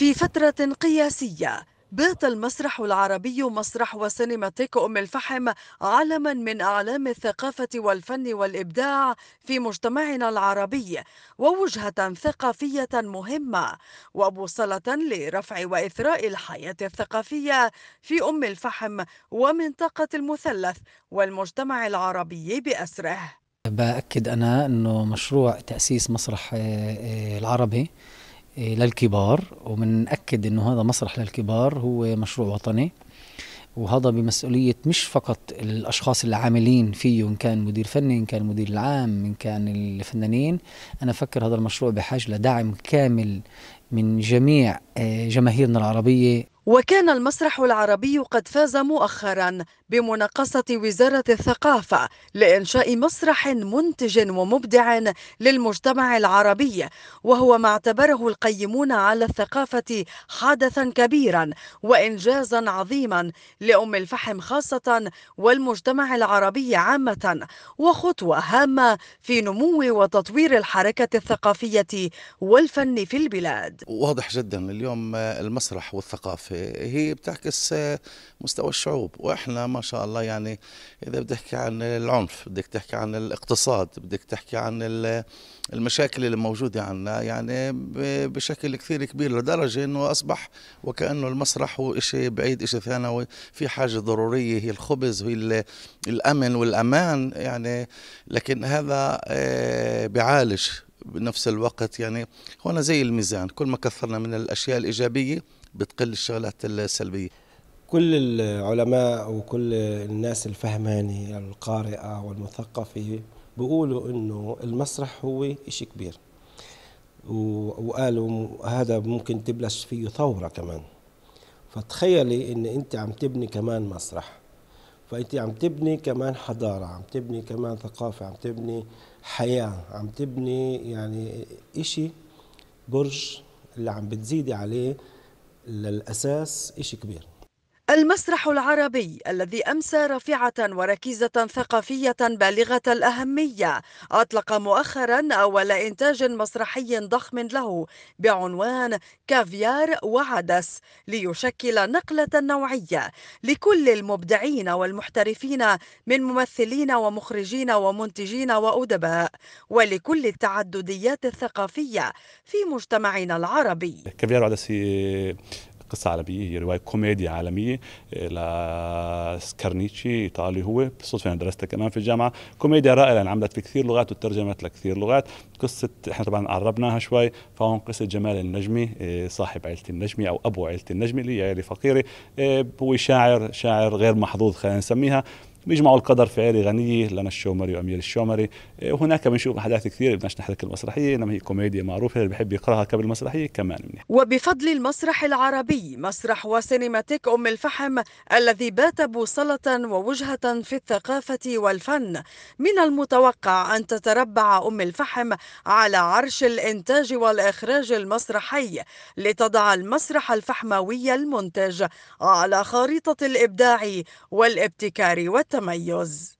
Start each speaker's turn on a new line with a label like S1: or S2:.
S1: في فترة قياسية بات المسرح العربي مسرح وسينماتيك أم الفحم علما من أعلام الثقافة والفن والإبداع في مجتمعنا العربي ووجهة ثقافية مهمة وبوصلة لرفع وإثراء الحياة الثقافية في أم الفحم ومنطقة المثلث والمجتمع العربي بأسره
S2: بأكد أنا أنه مشروع تأسيس مسرح آه، آه، العربي للكبار ومنأكد انه هذا مسرح للكبار هو مشروع وطني وهذا بمسؤولية مش فقط الأشخاص العاملين فيه إن كان مدير فني إن كان مدير العام إن كان الفنانين أنا أفكر هذا المشروع بحاجة لدعم كامل من جميع آه، جماهيرنا العربية
S1: وكان المسرح العربي قد فاز مؤخرا بمناقصة وزارة الثقافة لإنشاء مسرح منتج ومبدع للمجتمع العربي وهو ما اعتبره القيمون على الثقافة حدثا كبيرا وإنجازا عظيما لأم الفحم خاصة والمجتمع العربي عامة وخطوة هامة في نمو وتطوير الحركة الثقافية والفن في البلاد
S3: واضح جدا اليوم المسرح والثقافة هي بتعكس مستوى الشعوب وإحنا ما ما شاء الله يعني اذا بدك تحكي عن العنف بدك تحكي عن الاقتصاد بدك تحكي عن المشاكل اللي موجوده عندنا يعني بشكل كثير كبير لدرجه انه اصبح وكانه المسرح هو شيء بعيد شيء ثانوي في حاجه ضروريه هي الخبز هي الامن والامان يعني لكن هذا آه، بيعالج بنفس الوقت يعني هون زي الميزان كل ما كثرنا من الاشياء الايجابيه بتقل الشغلات السلبيه
S4: كل العلماء وكل الناس الفهمانة القارئة والمثقفة بيقولوا انه المسرح هو شيء كبير وقالوا هذا ممكن تبلش فيه ثورة كمان فتخيلي ان انت عم تبني كمان مسرح فانت عم تبني كمان حضارة عم تبني كمان ثقافة عم تبني حياة عم تبني يعني اشي برج اللي عم بتزيدي عليه للأساس اشي كبير
S1: المسرح العربي الذي أمسى رافعة وركيزة ثقافية بالغة الأهمية أطلق مؤخرا أول إنتاج مسرحي ضخم له بعنوان كافيار وعدس ليشكل نقلة نوعية لكل المبدعين والمحترفين من ممثلين ومخرجين ومنتجين وأدباء ولكل التعدديات الثقافية في مجتمعنا العربي
S5: كافيار وعدس قصة عربية هي رواية كوميديا عالمية آه، لسكرنيتشي إيطالي هو بالصدفة أنا درستها كمان في الجامعة كوميديا رائعة انعملت في كثير لغات وترجمت لكثير لغات قصة إحنا طبعا عربناها شوي فهون قصة جمال النجمي آه، صاحب عيلة النجمي أو أبو عيلة النجمي اللي هي عيلة فقيرة آه، هو شاعر شاعر غير محظوظ خلينا نسميها بيجمعوا القدر في عائله غنيه لنا الشومري وامير الشومري إيه، وهناك بنشوف احداث كثير بدناش نحرك المسرحيه انما هي كوميديا معروفه اللي بحب يقراها قبل المسرحيه كمان منيح
S1: وبفضل المسرح العربي مسرح وسينماتيك ام الفحم الذي بات بوصله ووجهه في الثقافه والفن من المتوقع ان تتربع ام الفحم على عرش الانتاج والاخراج المسرحي لتضع المسرح الفحماوي المنتج على خريطه الابداع والابتكار والتعليم Hata mayozi